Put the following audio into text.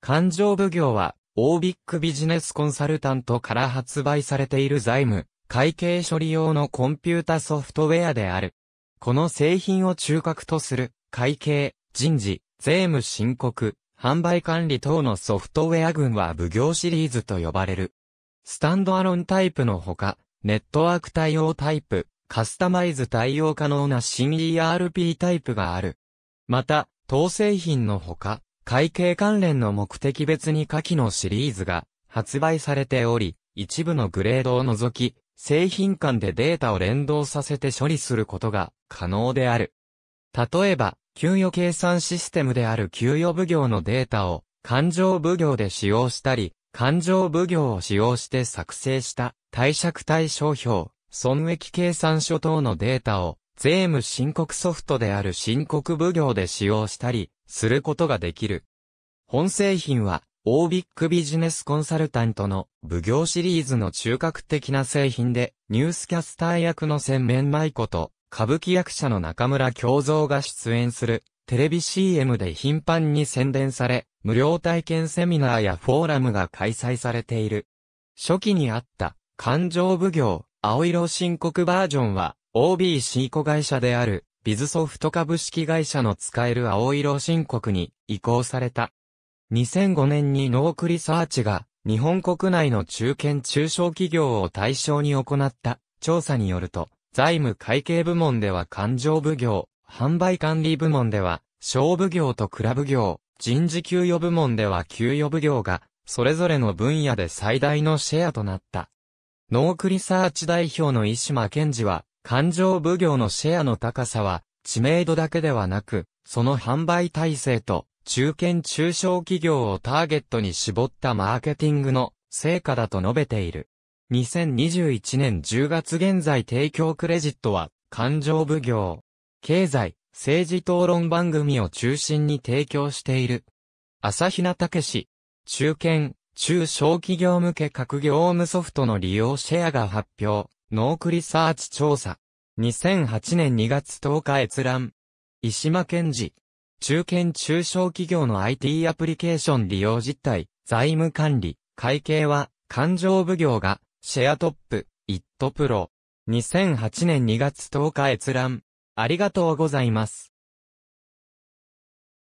勘定奉行は、オービックビジネスコンサルタントから発売されている財務、会計処理用のコンピュータソフトウェアである。この製品を中核とする、会計、人事、税務申告、販売管理等のソフトウェア群は奉行シリーズと呼ばれる。スタンドアロンタイプのほか、ネットワーク対応タイプ、カスタマイズ対応可能な新 ERP タイプがある。また、当製品のほか、会計関連の目的別に下記のシリーズが発売されており、一部のグレードを除き、製品間でデータを連動させて処理することが可能である。例えば、給与計算システムである給与奉行のデータを勘定奉行で使用したり、勘定奉行を使用して作成した貸借対象表、損益計算書等のデータを税務申告ソフトである申告奉行で使用したり、することができる。本製品は、オービックビジネスコンサルタントの武行シリーズの中核的な製品で、ニュースキャスター役の千面舞子と、歌舞伎役者の中村京三が出演する、テレビ CM で頻繁に宣伝され、無料体験セミナーやフォーラムが開催されている。初期にあった、感情武行、青色申告バージョンは、OBC 子会社である、ビズソフト株式会社の使える青色申告に移行された。2005年にノークリサーチが日本国内の中堅中小企業を対象に行った調査によると、財務会計部門では勘定部業、販売管理部門では小部業とクラブ業、人事給与部門では給与部業がそれぞれの分野で最大のシェアとなった。ノークリサーチ代表の石間健治は、環状奉行のシェアの高さは、知名度だけではなく、その販売体制と、中堅中小企業をターゲットに絞ったマーケティングの成果だと述べている。2021年10月現在提供クレジットは、環状奉行、経済、政治討論番組を中心に提供している。朝日奈武氏、中堅、中小企業向け各業務ソフトの利用シェアが発表ノークリサーチ調査。2008年2月10日閲覧。石間健治。中堅中小企業の IT アプリケーション利用実態、財務管理、会計は、勘定奉行が、シェアトップ、イットプロ。2008年2月10日閲覧。ありがとうございます。